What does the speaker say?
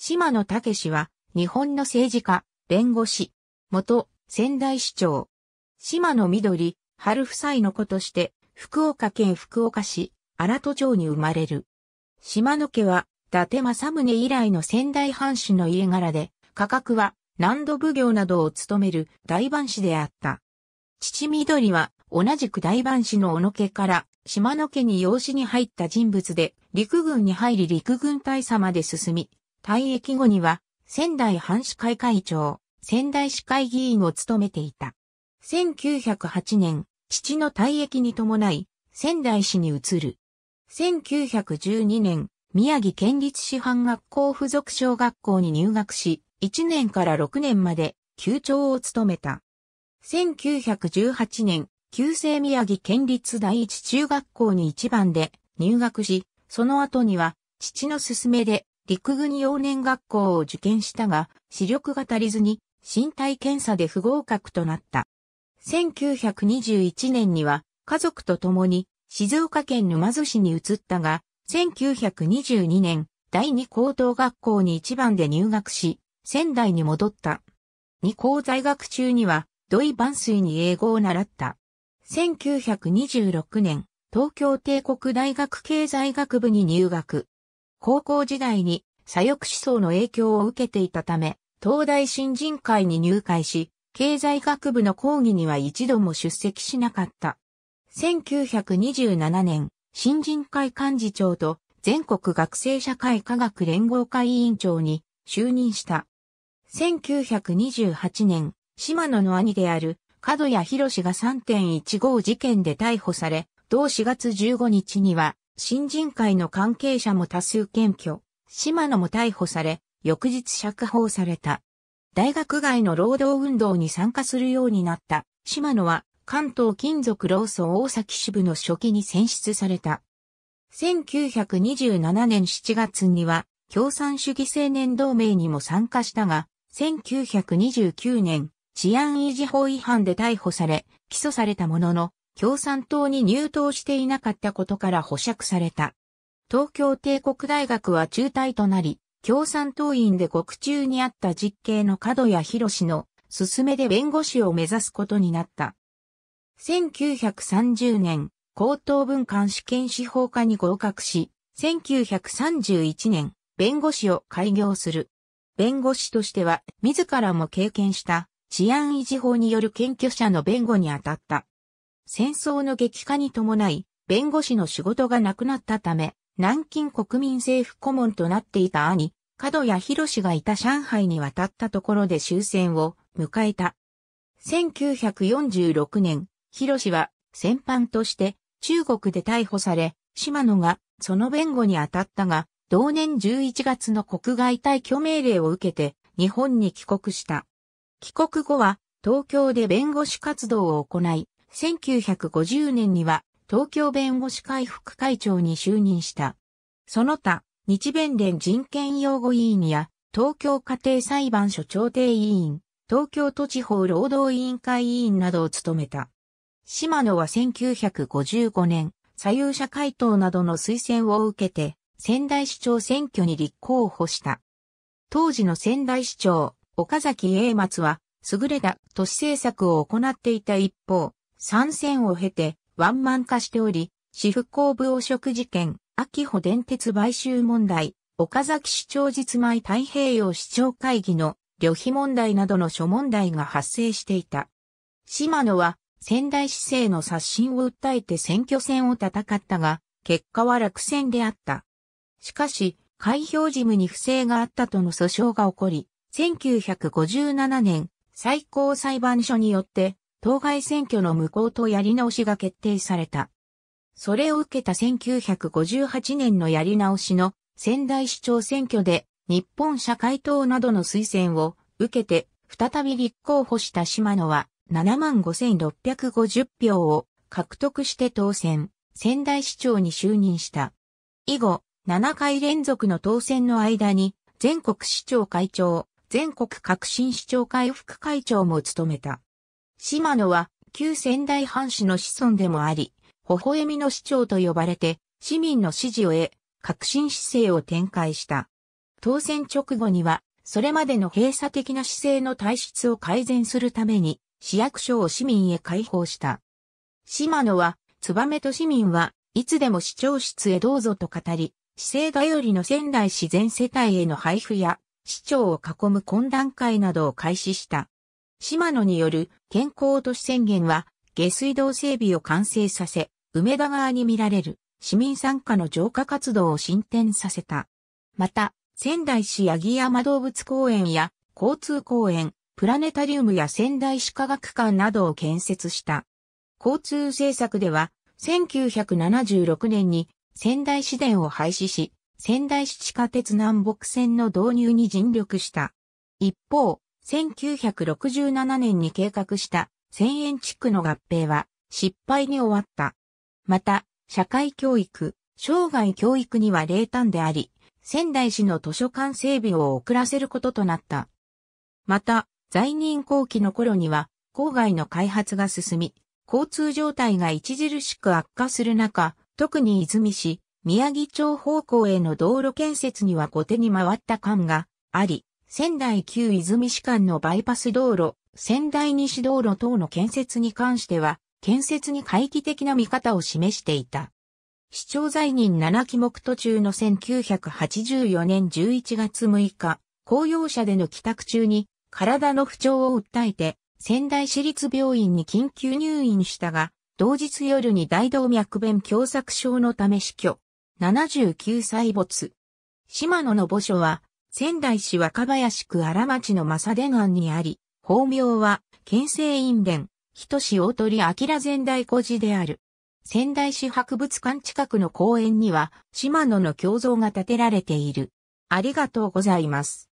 島野武氏は、日本の政治家、弁護士、元、仙台市長。島野緑、春夫妻の子として、福岡県福岡市、荒戸町に生まれる。島野家は、伊達政宗以来の仙台藩主の家柄で、価格は、南土奉行などを務める大番士であった。父緑は、同じく大番士の小野家から、島野家に養子に入った人物で、陸軍に入り陸軍大佐まで進み、退役後には、仙台藩市会会長、仙台市会議員を務めていた。1908年、父の退役に伴い、仙台市に移る。1912年、宮城県立師範学校附属小学校に入学し、1年から6年まで、級長を務めた。1918年、旧制宮城県立第一中学校に一番で入学し、その後には、父の勧めで陸軍幼年学校を受験したが、視力が足りずに、身体検査で不合格となった。1921年には、家族と共に、静岡県沼津市に移ったが、1922年、第二高等学校に一番で入学し、仙台に戻った。二高在学中には、土井万水に英語を習った。1926年、東京帝国大学経済学部に入学。高校時代に左翼思想の影響を受けていたため、東大新人会に入会し、経済学部の講義には一度も出席しなかった。1927年、新人会幹事長と全国学生社会科学連合会委員長に就任した。1928年、島野の兄である角谷博が3.15事件で逮捕され、同4月15日には新人会の関係者も多数検挙、島野も逮捕され、翌日釈放された。大学外の労働運動に参加するようになった島野は関東金属労組大崎支部の初期に選出された。1927年7月には共産主義青年同盟にも参加したが、1929年治安維持法違反で逮捕され、起訴されたものの、共産党に入党していなかったことから保釈された。東京帝国大学は中退となり、共産党員で獄中にあった実刑の角谷博士の勧めで弁護士を目指すことになった。1930年、高等文官試験司法科に合格し、1931年、弁護士を開業する。弁護士としては、自らも経験した治安維持法による検挙者の弁護に当たった。戦争の激化に伴い、弁護士の仕事がなくなったため、南京国民政府顧問となっていた兄、角谷博士がいた上海に渡ったところで終戦を迎えた。1946年、博士は戦犯として中国で逮捕され、島野がその弁護に当たったが、同年11月の国外退去命令を受けて日本に帰国した。帰国後は東京で弁護士活動を行い、1950年には東京弁護士会副会長に就任した。その他、日弁連人権擁護委員や東京家庭裁判所調停委員、東京都地方労働委員会委員などを務めた。島野は1955年、左右者回答などの推薦を受けて、仙台市長選挙に立候補した。当時の仙台市長、岡崎英松は、優れた都市政策を行っていた一方、参戦を経て、ワンマン化しており、私服公部汚職事件、秋穂電鉄買収問題、岡崎市長実前太平洋市長会議の旅費問題などの諸問題が発生していた。島野は仙台市政の刷新を訴えて選挙戦を戦ったが、結果は落選であった。しかし、開票事務に不正があったとの訴訟が起こり、1957年、最高裁判所によって当該選挙の無効とやり直しが決定された。それを受けた1958年のやり直しの仙台市長選挙で日本社会党などの推薦を受けて再び立候補した島野は75,650票を獲得して当選、仙台市長に就任した。以後、7回連続の当選の間に全国市長会長、全国革新市長会副会長も務めた。シマノは旧仙台藩士の子孫でもあり、微笑みの市長と呼ばれて市民の支持を得、革新姿勢を展開した。当選直後には、それまでの閉鎖的な姿勢の体質を改善するために、市役所を市民へ開放した。シマノは、ツバメと市民はいつでも市長室へどうぞと語り、市政頼りの仙台市全世帯への配布や、市長を囲む懇談会などを開始した。島野による健康都市宣言は、下水道整備を完成させ、梅田側に見られる市民参加の浄化活動を進展させた。また、仙台市八木山動物公園や交通公園、プラネタリウムや仙台市科学館などを建設した。交通政策では、1976年に仙台市電を廃止し、仙台市地下鉄南北線の導入に尽力した。一方、1967年に計画した千円地区の合併は失敗に終わった。また、社会教育、生涯教育には冷淡であり、仙台市の図書館整備を遅らせることとなった。また、在任後期の頃には、郊外の開発が進み、交通状態が著しく悪化する中、特に泉市、宮城町方向への道路建設には後手に回った感があり、仙台旧泉市間のバイパス道路、仙台西道路等の建設に関しては、建設に回帰的な見方を示していた。市長在任7期目途中の1984年11月6日、公用車での帰宅中に体の不調を訴えて、仙台市立病院に緊急入院したが、同日夜に大動脈弁狭窄症のため死去。79歳没。島野の墓所は、仙台市若林区荒町の正殿庵にあり、法名は、県政院連、人志大鳥明仙台古寺である。仙台市博物館近くの公園には、島野の胸像が建てられている。ありがとうございます。